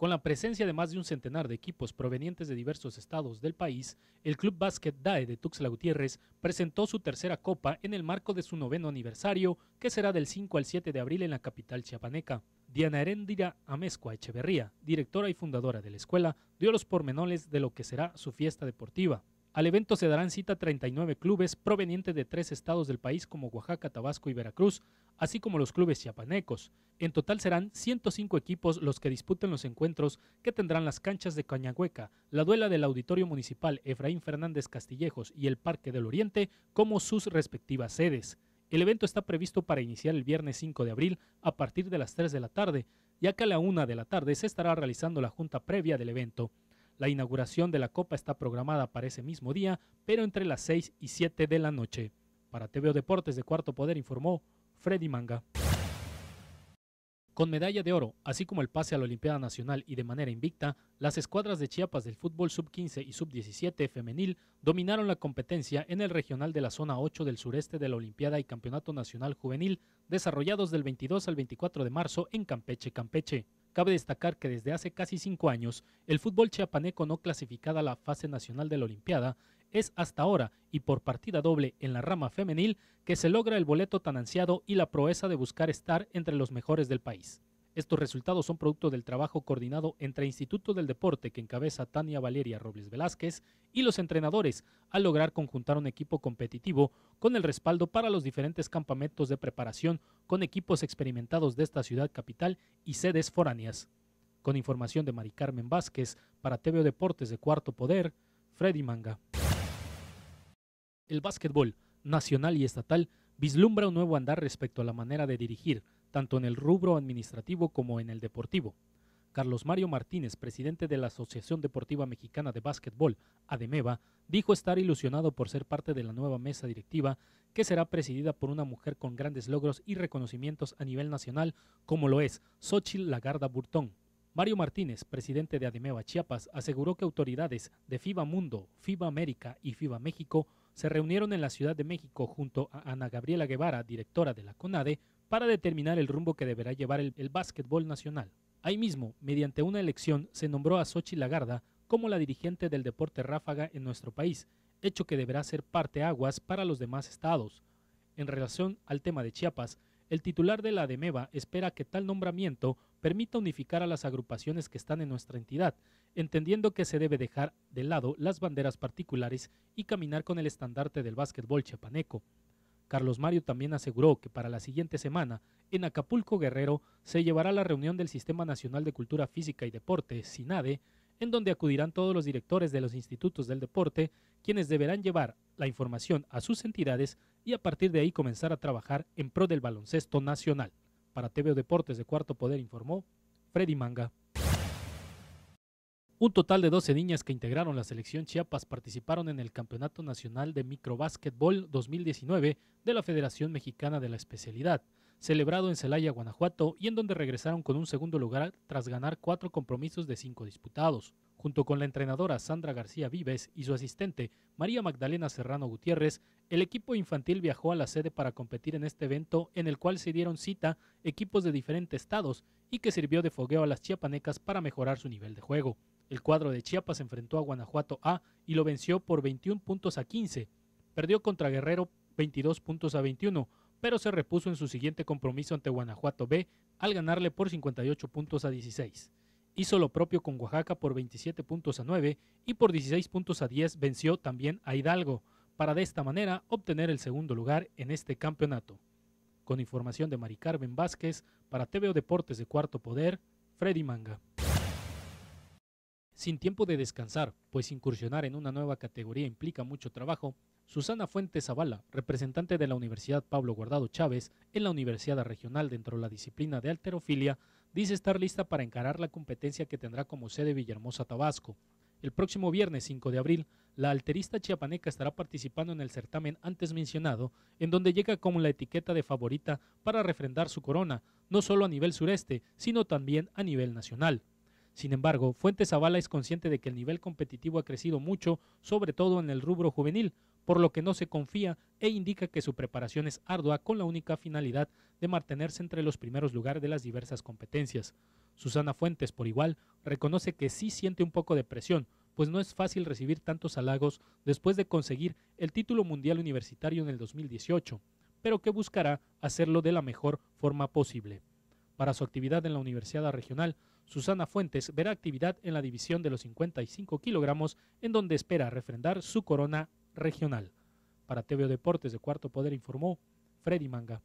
Con la presencia de más de un centenar de equipos provenientes de diversos estados del país, el Club Básquet DAE de Tuxtla Gutiérrez presentó su tercera copa en el marco de su noveno aniversario, que será del 5 al 7 de abril en la capital chiapaneca. Diana Heréndira Amezcua Echeverría, directora y fundadora de la escuela, dio los pormenores de lo que será su fiesta deportiva. Al evento se darán cita 39 clubes provenientes de tres estados del país como Oaxaca, Tabasco y Veracruz, así como los clubes chiapanecos. En total serán 105 equipos los que disputen los encuentros que tendrán las canchas de Cañahueca, la duela del Auditorio Municipal Efraín Fernández Castillejos y el Parque del Oriente como sus respectivas sedes. El evento está previsto para iniciar el viernes 5 de abril a partir de las 3 de la tarde, ya que a la 1 de la tarde se estará realizando la junta previa del evento. La inauguración de la Copa está programada para ese mismo día, pero entre las 6 y 7 de la noche. Para TVO Deportes de Cuarto Poder informó Freddy Manga. Con medalla de oro, así como el pase a la Olimpiada Nacional y de manera invicta, las escuadras de Chiapas del fútbol sub-15 y sub-17 femenil dominaron la competencia en el regional de la zona 8 del sureste de la Olimpiada y Campeonato Nacional Juvenil, desarrollados del 22 al 24 de marzo en Campeche, Campeche. Cabe destacar que desde hace casi cinco años, el fútbol chiapaneco no clasificada a la fase nacional de la Olimpiada es hasta ahora y por partida doble en la rama femenil que se logra el boleto tan ansiado y la proeza de buscar estar entre los mejores del país. Estos resultados son producto del trabajo coordinado entre Instituto del Deporte, que encabeza Tania Valeria Robles Velázquez, y los entrenadores, al lograr conjuntar un equipo competitivo con el respaldo para los diferentes campamentos de preparación con equipos experimentados de esta ciudad capital y sedes foráneas. Con información de Mari Carmen Vázquez para TVO Deportes de Cuarto Poder, Freddy Manga. El básquetbol nacional y estatal vislumbra un nuevo andar respecto a la manera de dirigir, tanto en el rubro administrativo como en el deportivo. Carlos Mario Martínez, presidente de la Asociación Deportiva Mexicana de Básquetbol, ADEMEBA, dijo estar ilusionado por ser parte de la nueva mesa directiva que será presidida por una mujer con grandes logros y reconocimientos a nivel nacional como lo es Xochitl Lagarda Burtón. Mario Martínez, presidente de ADEMEBA Chiapas, aseguró que autoridades de FIBA Mundo, FIBA América y FIBA México se reunieron en la Ciudad de México junto a Ana Gabriela Guevara, directora de la CONADE, para determinar el rumbo que deberá llevar el, básquetbol nacional. Ahí mismo, mediante una elección, se nombró a Sochi Lagarda como la dirigente del deporte ráfaga en nuestro país, hecho que deberá ser parte aguas para los demás estados. En relación al tema de Chiapas, el titular de la Demeva espera que tal nombramiento permita unificar a las agrupaciones que están en nuestra entidad, entendiendo que se debe dejar de lado las banderas particulares y caminar con el estandarte del básquetbol chiapaneco. Carlos Mario también aseguró que para la siguiente semana, en Acapulco Guerrero, se llevará la reunión del Sistema Nacional de Cultura Física y Deporte, SINADE, en donde acudirán todos los directores de los institutos del deporte, quienes deberán llevar la información a sus entidades y a partir de ahí comenzar a trabajar en pro del baloncesto nacional. Para TVO Deportes de Cuarto Poder informó Freddy Manga. Un total de 12 niñas que integraron la selección Chiapas participaron en el Campeonato Nacional de Microbásquetbol 2019 de la Federación Mexicana de la Especialidad, celebrado en Celaya, Guanajuato, y en donde regresaron con un segundo lugar tras ganar cuatro compromisos de cinco disputados. Junto con la entrenadora Sandra García Vives y su asistente María Magdalena Serrano Gutiérrez, el equipo infantil viajó a la sede para competir en este evento en el cual se dieron cita equipos de diferentes estados y que sirvió de fogueo a las chiapanecas para mejorar su nivel de juego. El cuadro de Chiapas enfrentó a Guanajuato A y lo venció por 21 puntos a 15. Perdió contra Guerrero 22 puntos a 21, pero se repuso en su siguiente compromiso ante Guanajuato B al ganarle por 58 puntos a 16. Hizo lo propio con Oaxaca por 27 puntos a 9 y por 16 puntos a 10 venció también a Hidalgo, para de esta manera obtener el segundo lugar en este campeonato. Con información de Mari Carmen Vázquez, para TVO Deportes de Cuarto Poder, Freddy Manga. Sin tiempo de descansar, pues incursionar en una nueva categoría implica mucho trabajo, Susana Fuentes Zavala, representante de la Universidad Pablo Guardado Chávez en la Universidad Regional dentro de la disciplina de alterofilia, dice estar lista para encarar la competencia que tendrá como sede Villahermosa, Tabasco. El próximo viernes 5 de abril, la alterista chiapaneca estará participando en el certamen antes mencionado, en donde llega como la etiqueta de favorita para refrendar su corona, no solo a nivel sureste, sino también a nivel nacional. Sin embargo, Fuentes Zavala es consciente de que el nivel competitivo ha crecido mucho, sobre todo en el rubro juvenil, por lo que no se confía e indica que su preparación es ardua con la única finalidad de mantenerse entre los primeros lugares de las diversas competencias. Susana Fuentes, por igual, reconoce que sí siente un poco de presión, pues no es fácil recibir tantos halagos después de conseguir el título mundial universitario en el 2018, pero que buscará hacerlo de la mejor forma posible. Para su actividad en la Universidad Regional, Susana Fuentes verá actividad en la división de los 55 kilogramos, en donde espera refrendar su corona regional. Para TVO Deportes de Cuarto Poder informó Freddy Manga.